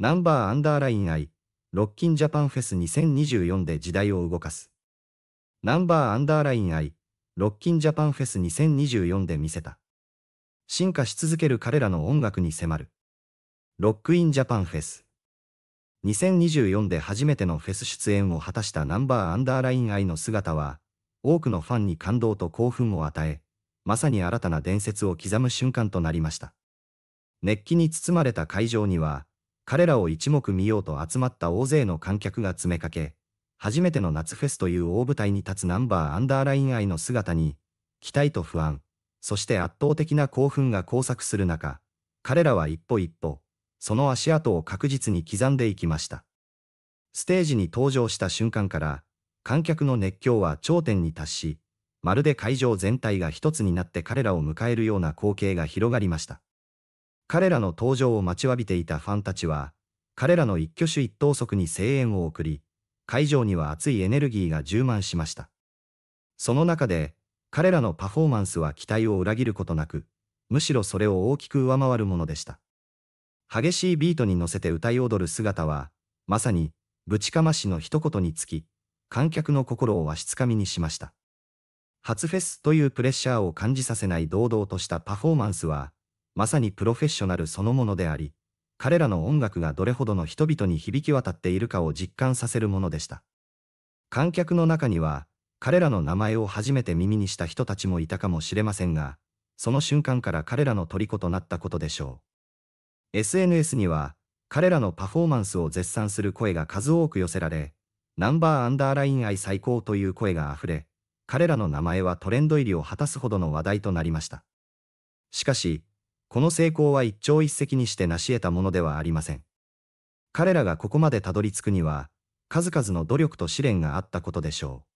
ナンバーアンダーライン I、ロッキンジャパンフェス2024で時代を動かす。ナンバーアンダーライン I、ロッキンジャパンフェス2024で見せた。進化し続ける彼らの音楽に迫る。ロックインジャパンフェス。2024で初めてのフェス出演を果たしたナンバーアンダーライン I の姿は、多くのファンに感動と興奮を与え、まさに新たな伝説を刻む瞬間となりました。熱気に包まれた会場には、彼らを一目見ようと集まった大勢の観客が詰めかけ、初めての夏フェスという大舞台に立つナンバーアンダーライン愛の姿に、期待と不安、そして圧倒的な興奮が交錯する中、彼らは一歩一歩、その足跡を確実に刻んでいきました。ステージに登場した瞬間から、観客の熱狂は頂点に達し、まるで会場全体が一つになって彼らを迎えるような光景が広がりました。彼らの登場を待ちわびていたファンたちは、彼らの一挙手一投足に声援を送り、会場には熱いエネルギーが充満しました。その中で、彼らのパフォーマンスは期待を裏切ることなく、むしろそれを大きく上回るものでした。激しいビートに乗せて歌い踊る姿は、まさに、ぶちかましの一言につき、観客の心をわしつかみにしました。初フェスというプレッシャーを感じさせない堂々としたパフォーマンスは、まさにプロフェッショナルそのものであり、彼らの音楽がどれほどの人々に響き渡っているかを実感させるものでした。観客の中には、彼らの名前を初めて耳にした人たちもいたかもしれませんが、その瞬間から彼らの虜となったことでしょう。SNS には、彼らのパフォーマンスを絶賛する声が数多く寄せられ、ナンバーアンダーライン愛最高という声が溢れ、彼らの名前はトレンド入りを果たすほどの話題となりました。しかし、この成功は一朝一夕にして成し得たものではありません。彼らがここまでたどり着くには、数々の努力と試練があったことでしょう。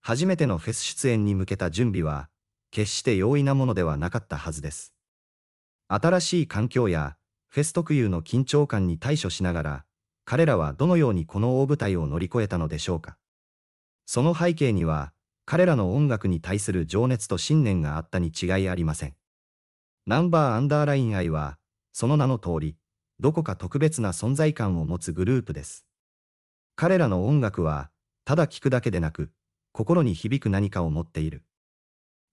初めてのフェス出演に向けた準備は、決して容易なものではなかったはずです。新しい環境や、フェス特有の緊張感に対処しながら、彼らはどのようにこの大舞台を乗り越えたのでしょうか。その背景には、彼らの音楽に対する情熱と信念があったに違いありません。ナンバーアンダーライン I は、その名の通り、どこか特別な存在感を持つグループです。彼らの音楽は、ただ聴くだけでなく、心に響く何かを持っている。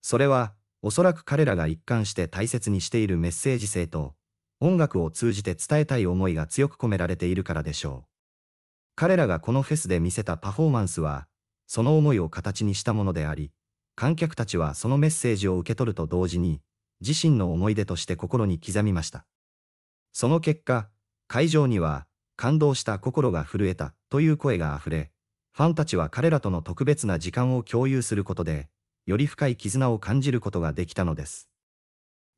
それは、おそらく彼らが一貫して大切にしているメッセージ性と、音楽を通じて伝えたい思いが強く込められているからでしょう。彼らがこのフェスで見せたパフォーマンスは、その思いを形にしたものであり、観客たちはそのメッセージを受け取ると同時に、自身の思い出として心に刻みました。その結果、会場には、感動した心が震えたという声が溢れ、ファンたちは彼らとの特別な時間を共有することで、より深い絆を感じることができたのです。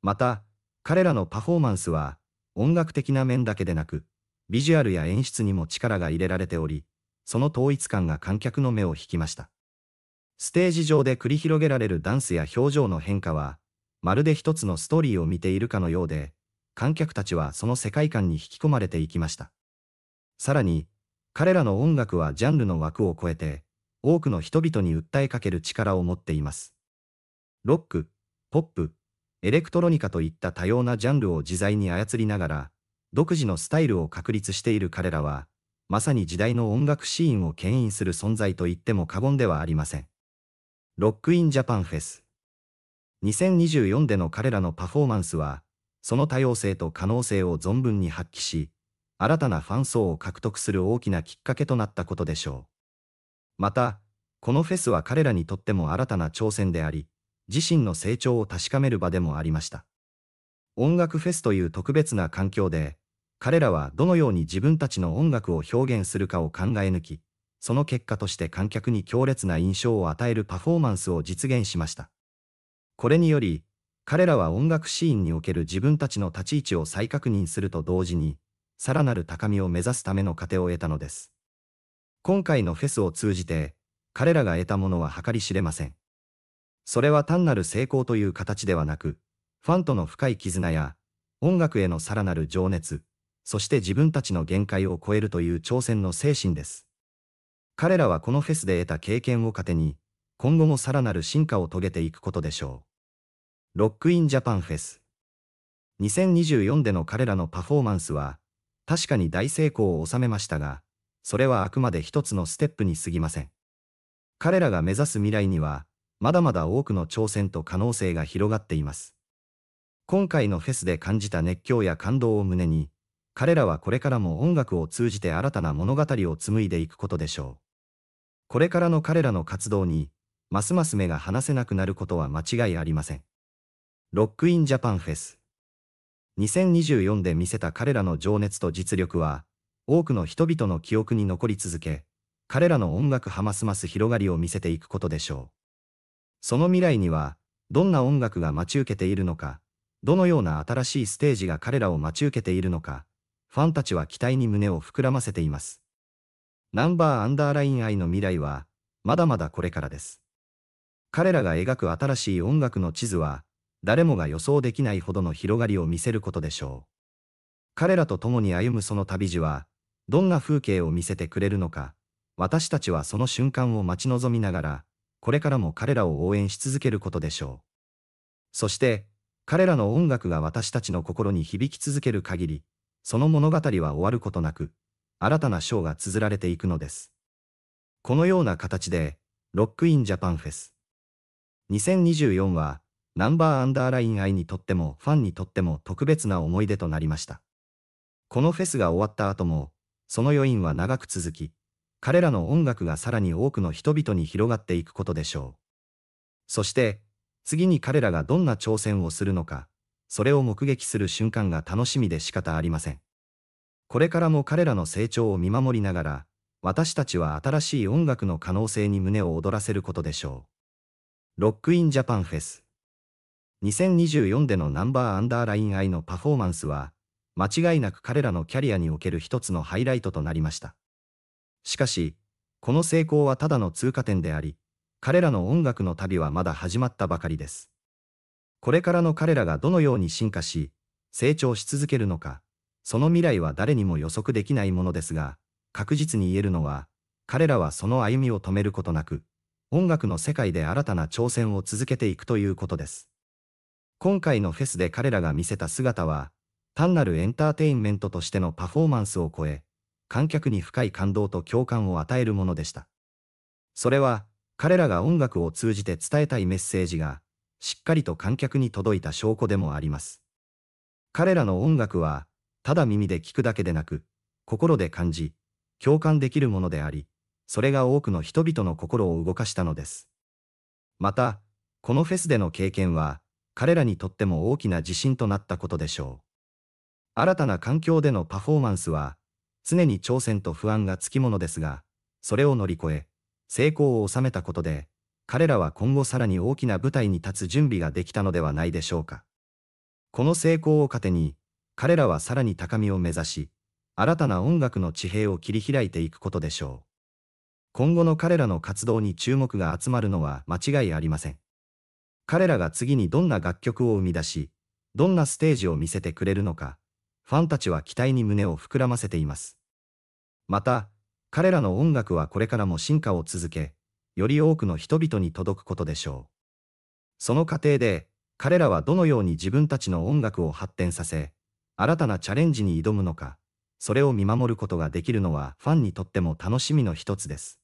また、彼らのパフォーマンスは、音楽的な面だけでなく、ビジュアルや演出にも力が入れられており、その統一感が観客の目を引きました。ステージ上で繰り広げられるダンスや表情の変化は、まるで一つのストーリーを見ているかのようで、観客たちはその世界観に引き込まれていきました。さらに、彼らの音楽はジャンルの枠を超えて、多くの人々に訴えかける力を持っています。ロック、ポップ、エレクトロニカといった多様なジャンルを自在に操りながら、独自のスタイルを確立している彼らは、まさに時代の音楽シーンを牽引する存在と言っても過言ではありません。ロックインジャパンフェス2024での彼らのパフォーマンスは、その多様性と可能性を存分に発揮し、新たなファン層を獲得する大きなきっかけとなったことでしょう。また、このフェスは彼らにとっても新たな挑戦であり、自身の成長を確かめる場でもありました。音楽フェスという特別な環境で、彼らはどのように自分たちの音楽を表現するかを考え抜き、その結果として観客に強烈な印象を与えるパフォーマンスを実現しました。これにより、彼らは音楽シーンにおける自分たちの立ち位置を再確認すると同時に、さらなる高みを目指すための糧を得たのです。今回のフェスを通じて、彼らが得たものは計り知れません。それは単なる成功という形ではなく、ファンとの深い絆や、音楽へのさらなる情熱、そして自分たちの限界を超えるという挑戦の精神です。彼らはこのフェスで得た経験を糧に、今後もさらなる進化を遂げていくことでしょう。ロックインジャパンフェス。2024での彼らのパフォーマンスは、確かに大成功を収めましたが、それはあくまで一つのステップに過ぎません。彼らが目指す未来には、まだまだ多くの挑戦と可能性が広がっています。今回のフェスで感じた熱狂や感動を胸に、彼らはこれからも音楽を通じて新たな物語を紡いでいくことでしょう。これからの彼らの活動に、ますます目が離せなくなることは間違いありません。ロックインジャパンフェス。2024で見せた彼らの情熱と実力は、多くの人々の記憶に残り続け、彼らの音楽はますます広がりを見せていくことでしょう。その未来には、どんな音楽が待ち受けているのか、どのような新しいステージが彼らを待ち受けているのか、ファンたちは期待に胸を膨らませています。ナンバーアンダーライン愛の未来は、まだまだこれからです。彼らが描く新しい音楽の地図は、誰もが予想できないほどの広がりを見せることでしょう。彼らと共に歩むその旅路は、どんな風景を見せてくれるのか、私たちはその瞬間を待ち望みながら、これからも彼らを応援し続けることでしょう。そして、彼らの音楽が私たちの心に響き続ける限り、その物語は終わることなく、新たな章が綴られていくのです。このような形で、ロックインジャパンフェス2024は、ナンバーアンダーライン愛にとってもファンにとっても特別な思い出となりました。このフェスが終わった後も、その余韻は長く続き、彼らの音楽がさらに多くの人々に広がっていくことでしょう。そして、次に彼らがどんな挑戦をするのか、それを目撃する瞬間が楽しみで仕方ありません。これからも彼らの成長を見守りながら、私たちは新しい音楽の可能性に胸を躍らせることでしょう。ロックインジャパンフェス。2024でのナンバーアンダーライン愛のパフォーマンスは、間違いなく彼らのキャリアにおける一つのハイライトとなりました。しかし、この成功はただの通過点であり、彼らの音楽の旅はまだ始まったばかりです。これからの彼らがどのように進化し、成長し続けるのか、その未来は誰にも予測できないものですが、確実に言えるのは、彼らはその歩みを止めることなく、音楽の世界で新たな挑戦を続けていくということです。今回のフェスで彼らが見せた姿は、単なるエンターテインメントとしてのパフォーマンスを超え、観客に深い感動と共感を与えるものでした。それは、彼らが音楽を通じて伝えたいメッセージが、しっかりと観客に届いた証拠でもあります。彼らの音楽は、ただ耳で聴くだけでなく、心で感じ、共感できるものであり、それが多くの人々の心を動かしたのです。また、このフェスでの経験は、彼らにとっても大きな自信となったことでしょう。新たな環境でのパフォーマンスは、常に挑戦と不安がつきものですが、それを乗り越え、成功を収めたことで、彼らは今後さらに大きな舞台に立つ準備ができたのではないでしょうか。この成功を糧に、彼らはさらに高みを目指し、新たな音楽の地平を切り開いていくことでしょう。今後の彼らの活動に注目が集まるのは間違いありません。彼らが次にどんな楽曲を生み出し、どんなステージを見せてくれるのか、ファンたちは期待に胸を膨らませています。また、彼らの音楽はこれからも進化を続け、より多くの人々に届くことでしょう。その過程で、彼らはどのように自分たちの音楽を発展させ、新たなチャレンジに挑むのか、それを見守ることができるのはファンにとっても楽しみの一つです。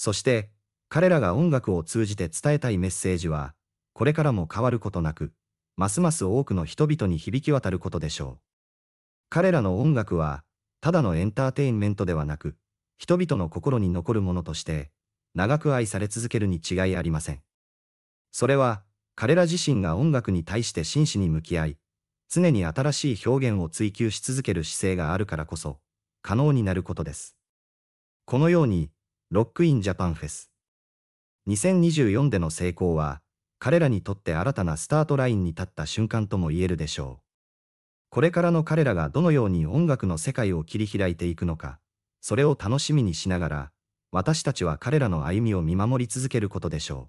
そして、彼らが音楽を通じて伝えたいメッセージは、これからも変わることなく、ますます多くの人々に響き渡ることでしょう。彼らの音楽は、ただのエンターテインメントではなく、人々の心に残るものとして、長く愛され続けるに違いありません。それは、彼ら自身が音楽に対して真摯に向き合い、常に新しい表現を追求し続ける姿勢があるからこそ、可能になることです。このように、ロックインジャパンフェス。2024での成功は、彼らにとって新たなスタートラインに立った瞬間とも言えるでしょう。これからの彼らがどのように音楽の世界を切り開いていくのか、それを楽しみにしながら、私たちは彼らの歩みを見守り続けることでしょう。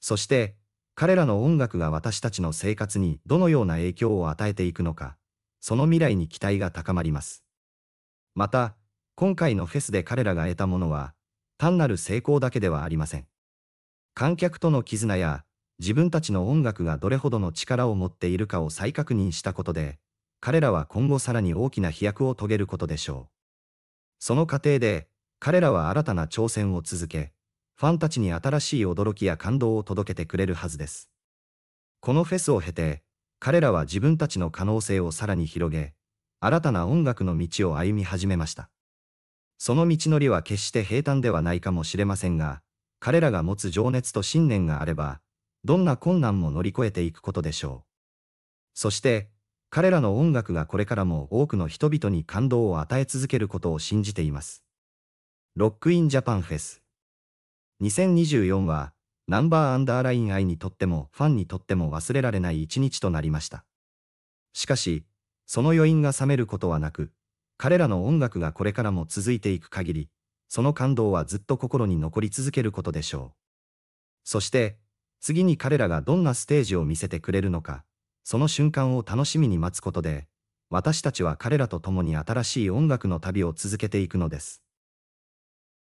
そして、彼らの音楽が私たちの生活にどのような影響を与えていくのか、その未来に期待が高まります。また、今回のフェスで彼らが得たものは、単なる成功だけではありません。観客との絆や、自分たちの音楽がどれほどの力を持っているかを再確認したことで、彼らは今後さらに大きな飛躍を遂げることでしょう。その過程で、彼らは新たな挑戦を続け、ファンたちに新しい驚きや感動を届けてくれるはずです。このフェスを経て、彼らは自分たちの可能性をさらに広げ、新たな音楽の道を歩み始めました。その道のりは決して平坦ではないかもしれませんが、彼らが持つ情熱と信念があれば、どんな困難も乗り越えていくことでしょう。そして、彼らの音楽がこれからも多くの人々に感動を与え続けることを信じています。ロックインジャパンフェス。2024は、ナンバーアンダーライン愛にとってもファンにとっても忘れられない一日となりました。しかし、その余韻が冷めることはなく、彼らの音楽がこれからも続いていく限り、その感動はずっと心に残り続けることでしょう。そして、次に彼らがどんなステージを見せてくれるのか、その瞬間を楽しみに待つことで、私たちは彼らと共に新しい音楽の旅を続けていくのです。